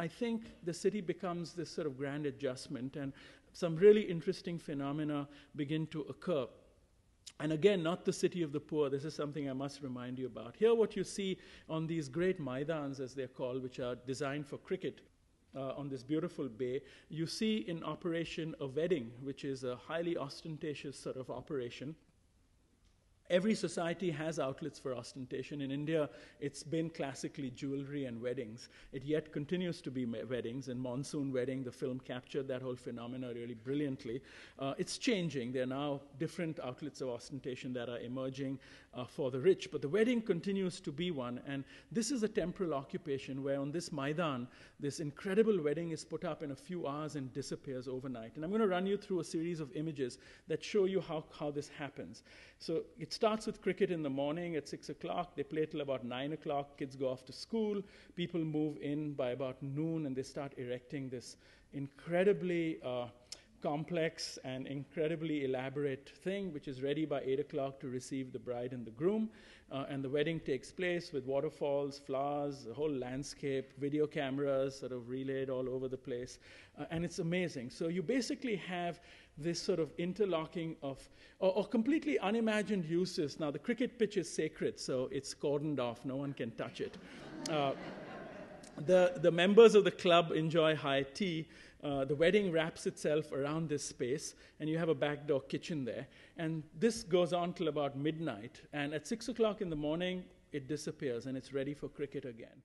I think the city becomes this sort of grand adjustment, and some really interesting phenomena begin to occur. And again, not the city of the poor. This is something I must remind you about. Here, what you see on these great maidans, as they're called, which are designed for cricket, uh, on this beautiful bay, you see in operation a wedding, which is a highly ostentatious sort of operation. Every society has outlets for ostentation. In India, it's been classically jewelry and weddings. It yet continues to be weddings. In Monsoon Wedding, the film captured that whole phenomena really brilliantly. Uh, it's changing. There are now different outlets of ostentation that are emerging uh, for the rich, but the wedding continues to be one. And this is a temporal occupation where, on this Maidan, this incredible wedding is put up in a few hours and disappears overnight. And I'm going to run you through a series of images that show you how, how this happens. So it's starts with cricket in the morning at 6 o'clock. They play till about 9 o'clock. Kids go off to school. People move in by about noon and they start erecting this incredibly uh, complex and incredibly elaborate thing, which is ready by 8 o'clock to receive the bride and the groom. Uh, and the wedding takes place with waterfalls, flowers, a whole landscape, video cameras sort of relayed all over the place. Uh, and it's amazing. So you basically have this sort of interlocking of, or, or, completely unimagined uses. Now, the cricket pitch is sacred, so it's cordoned off, no one can touch it. Uh, the, the members of the club enjoy high tea. Uh, the wedding wraps itself around this space, and you have a backdoor kitchen there. And this goes on till about midnight. And at 6 o'clock in the morning, it disappears and it's ready for cricket again.